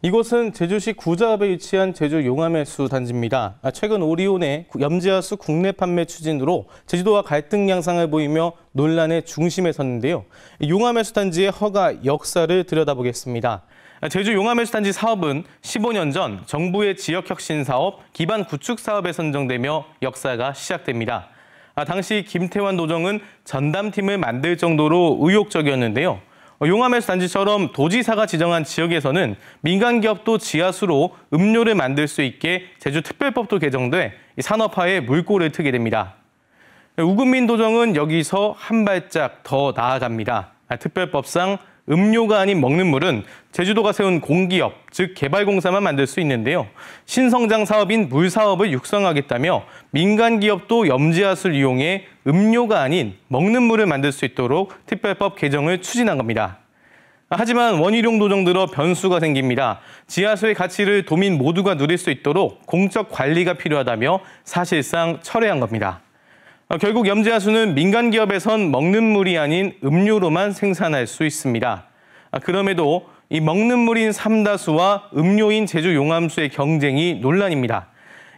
이곳은 제주시 구자읍에 위치한 제주 용암해수 단지입니다. 아, 최근 오리온의 염지하수 국내 판매 추진으로 제주도와 갈등 양상을 보이며 논란의 중심에 섰는데요. 용암해수 단지의 허가 역사를 들여다보겠습니다. 아, 제주 용암해수 단지 사업은 15년 전 정부의 지역 혁신 사업, 기반 구축 사업에 선정되며 역사가 시작됩니다. 아, 당시 김태환 노정은 전담팀을 만들 정도로 의욕적이었는데요. 어, 용암에서 단지처럼 도지사가 지정한 지역에서는 민간 기업도 지하수로 음료를 만들 수 있게 제주특별법도 개정돼 산업화에 물꼬를 트게 됩니다. 우금민 도정은 여기서 한 발짝 더 나아갑니다. 아, 특별법상 음료가 아닌 먹는 물은 제주도가 세운 공기업, 즉 개발공사만 만들 수 있는데요. 신성장 사업인 물 사업을 육성하겠다며 민간 기업도 염지하수를 이용해 음료가 아닌 먹는 물을 만들 수 있도록 특별법 개정을 추진한 겁니다. 하지만 원희룡 도정 들어 변수가 생깁니다. 지하수의 가치를 도민 모두가 누릴 수 있도록 공적 관리가 필요하다며 사실상 철회한 겁니다. 아, 결국 염지하수는 민간 기업에선 먹는 물이 아닌 음료로만 생산할 수 있습니다. 아, 그럼에도 이 먹는 물인 삼다수와 음료인 제주 용암수의 경쟁이 논란입니다.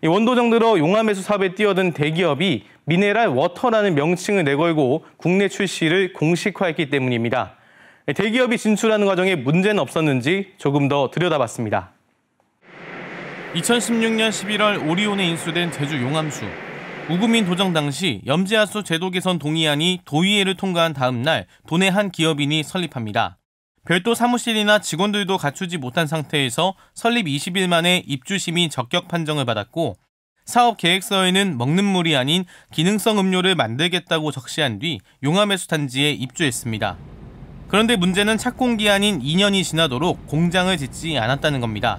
원도정 들어 용암해수 사업에 뛰어든 대기업이 미네랄 워터라는 명칭을 내걸고 국내 출시를 공식화했기 때문입니다. 대기업이 진출하는 과정에 문제는 없었는지 조금 더 들여다봤습니다. 2016년 11월 오리온에 인수된 제주 용암수. 우금민 도정 당시 염지하수 제도 개선 동의안이 도의회를 통과한 다음 날 도내 한 기업인이 설립합니다. 별도 사무실이나 직원들도 갖추지 못한 상태에서 설립 20일 만에 입주심의 적격 판정을 받았고 사업 계획서에는 먹는 물이 아닌 기능성 음료를 만들겠다고 적시한 뒤 용암해수탄지에 입주했습니다. 그런데 문제는 착공 기한인 2년이 지나도록 공장을 짓지 않았다는 겁니다.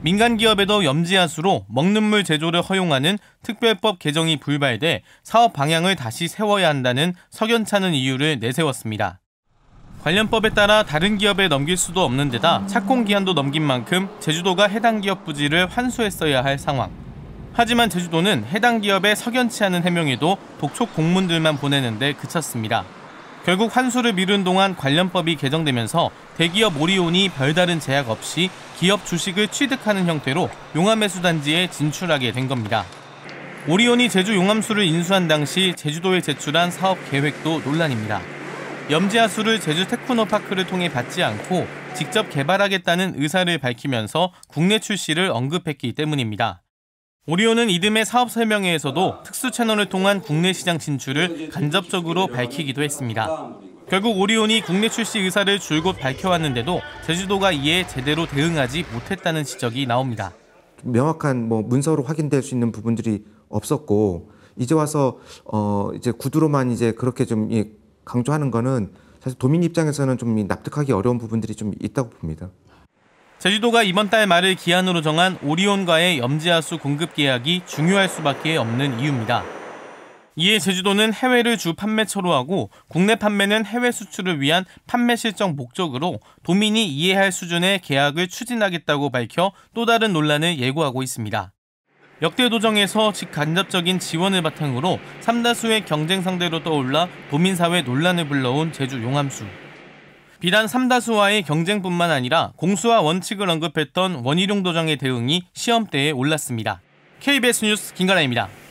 민간 기업에도 염지하수로 먹는 물 제조를 허용하는 특별법 개정이 불발돼 사업 방향을 다시 세워야 한다는 석연찮은 이유를 내세웠습니다. 관련법에 따라 다른 기업에 넘길 수도 없는 데다 착공 기한도 넘긴 만큼 제주도가 해당 기업 부지를 환수했어야 할 상황. 하지만 제주도는 해당 기업의 석연치 않은 해명에도 독촉 공문들만 보내는데 그쳤습니다. 결국 환수를 미룬 동안 관련법이 개정되면서 대기업 오리온이 별다른 제약 없이 기업 주식을 취득하는 형태로 용암매수단지에 진출하게 된 겁니다. 오리온이 제주 용암수를 인수한 당시 제주도에 제출한 사업 계획도 논란입니다. 염지하수를 제주 테크노파크를 통해 받지 않고 직접 개발하겠다는 의사를 밝히면서 국내 출시를 언급했기 때문입니다. 오리온은 이듬해 사업 설명회에서도 특수 채널을 통한 국내 시장 진출을 간접적으로 밝히기도 했습니다. 결국 오리온이 국내 출시 의사를 줄곧 밝혀왔는데도 제주도가 이에 제대로 대응하지 못했다는 지적이 나옵니다. 명확한 뭐 문서로 확인될 수 있는 부분들이 없었고 이제 와서 어 이제 구두로만 이제 그렇게 좀 예, 강조하는 거는 사실 도민 입장에서는 좀 납득하기 어려운 부분들이 좀 있다고 봅니다. 제주도가 이번 달 말을 기한으로 정한 오리온과의 염지하수 공급 계약이 중요할 수밖에 없는 이유입니다. 이에 제주도는 해외를 주 판매처로 하고 국내 판매는 해외 수출을 위한 판매 실적 목적으로 도민이 이해할 수준의 계약을 추진하겠다고 밝혀 또 다른 논란을 예고하고 있습니다. 역대 도정에서 직간접적인 지원을 바탕으로 삼다수의 경쟁 상대로 떠올라 도민사회 논란을 불러온 제주 용암수. 비단 삼다수와의 경쟁뿐만 아니라 공수와 원칙을 언급했던 원희룡 도장의 대응이 시험대에 올랐습니다. KBS 뉴스 김가라입니다.